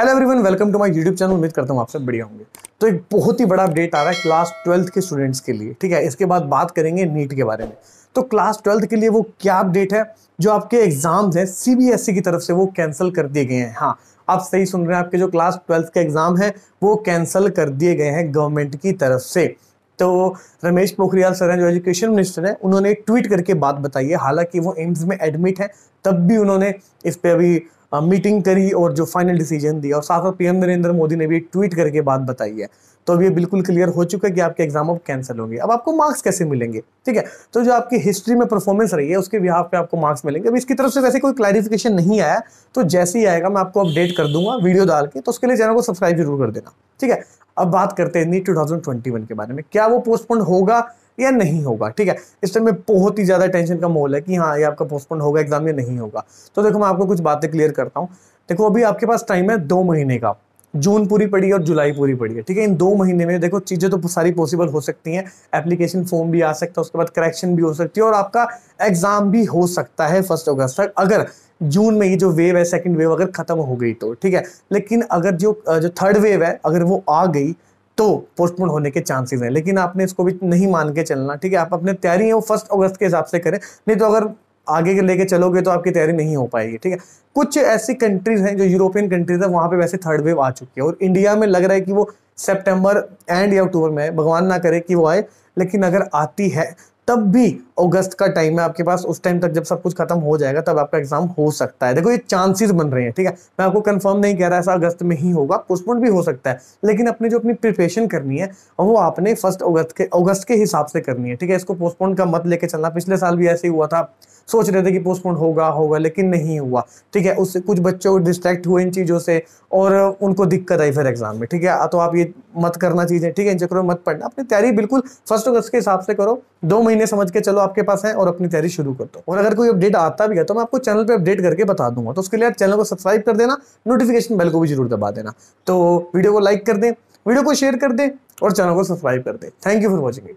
hello everyone welcome to my YouTube channel उम्मीद करता हूँ आप सब बढ़िया होंगे तो एक बहुत ही बड़ा अपडेट आ रहा है क्लास ट्वेल्थ के स्टूडेंट्स के लिए ठीक है इसके बाद बात करेंगे नीट के बारे में तो क्लास ट्वेल्थ के लिए वो क्या अपडेट है जो आपके एग्जाम्स हैं सी e की तरफ से वो कैंसिल कर दिए गए हैं हाँ आप सही सुन रहे हैं आपके जो क्लास ट्वेल्थ के एग्ज़ाम है वो कैंसिल कर दिए गए हैं गवर्नमेंट की तरफ से तो रमेश पोखरियाल सर हैं जो एजुकेशन मिनिस्टर हैं उन्होंने ट्वीट करके बात बताई है हालांकि वो एम्स में एडमिट हैं तब भी उन्होंने इस पर अभी मीटिंग करी और जो फाइनल डिसीजन दिया और साथ साथ पीएम नरेंद्र मोदी ने भी ट्वीट करके बात बताई है तो अब ये बिल्कुल क्लियर हो चुका है कि आपके एग्जाम अब कैंसिल होंगे अब आपको मार्क्स कैसे मिलेंगे ठीक है तो जो आपकी हिस्ट्री में परफॉर्मेंस रही है उसके बिहाफ पे आपको मार्क्स मिलेंगे अब इसकी तरफ से वैसे कोई क्लैरिफिकेशन नहीं आया तो जैसे ही आएगा मैं आपको अपडेट कर दूंगा वीडियो डाल के तो उसके लिए चैनल को सब्सक्राइब जरूर कर देना ठीक है अब बात करते हैं नीट टू के बारे में क्या वो पोस्टपोन होगा या नहीं होगा ठीक है इस टाइम में बहुत ही ज़्यादा टेंशन का माहौल है कि हाँ ये आपका पोस्टपोन होगा एग्जाम या नहीं होगा तो देखो मैं आपको कुछ बातें क्लियर करता हूँ देखो अभी आपके पास टाइम है दो महीने का जून पूरी पड़ी है और जुलाई पूरी पड़ी है ठीक है इन दो महीने में देखो चीज़ें तो सारी पॉसिबल हो सकती हैं एप्लीकेशन फॉर्म भी आ सकता है उसके बाद करेक्शन भी हो सकती है और आपका एग्जाम भी हो सकता है फर्स्ट अगस्त तक अगर जून में ये जो वेव है सेकंड वेव अगर खत्म हो गई तो ठीक है लेकिन अगर जो जो थर्ड वेव है अगर वो आ गई तो पोस्टपोन होने के चांसेस हैं लेकिन आपने इसको भी नहीं मान के चलना ठीक है आप अपने तैयारी है वो फर्स्ट अगस्त के हिसाब से करें नहीं तो अगर आगे के लेके चलोगे तो आपकी तैयारी नहीं हो पाएगी ठीक है कुछ ऐसी कंट्रीज हैं जो यूरोपियन कंट्रीज है वहां पे वैसे थर्ड वेव आ चुकी है और इंडिया में लग रहा है कि वो सेप्टेम्बर एंड या अक्टूबर में भगवान ना करे कि वो आए लेकिन अगर आती है तब भी अगस्त का टाइम है आपके पास उस टाइम तक जब सब कुछ खत्म हो जाएगा तब आपका एग्जाम हो सकता है देखो ये चांसेस बन रहे हैं ठीक है मैं आपको कंफर्म नहीं कह रहा ऐसा अगस्त में ही होगा पोस्टपोन भी हो सकता है लेकिन अपने जो अपनी प्रिपरेशन करनी है वो आपने फर्स्ट अगस्त के अगस्त के हिसाब से करनी है ठीक है इसको पोस्टपोन का मत लेके चलना पिछले साल भी ऐसे ही हुआ था सोच रहे थे कि पोस्टपोन होगा होगा लेकिन नहीं हुआ ठीक है उससे कुछ बच्चों डिस्ट्रैक्ट हुए इन चीज़ों से और उनको दिक्कत आई फिर एग्जाम में ठीक है तो आप ये मत करना चीज़ें ठीक है इन चक्करों में मत पढ़ना अपनी तैयारी बिल्कुल फर्स्ट अगस्त के हिसाब से करो दो महीने समझ के चलो आपके पास है और अपनी तैयारी शुरू कर दो और अगर कोई अपडेट आता भी है तो मैं आपको चैनल पर अपडेट करके बता दूंगा तो उसके लिए आप चैनल को सब्सक्राइब कर देना नोटिफिकेशन बेल को भी जरूर दबा देना तो वीडियो को लाइक कर दें वीडियो को शेयर कर दें और चैनल को सब्सक्राइब कर दें thank you for watching it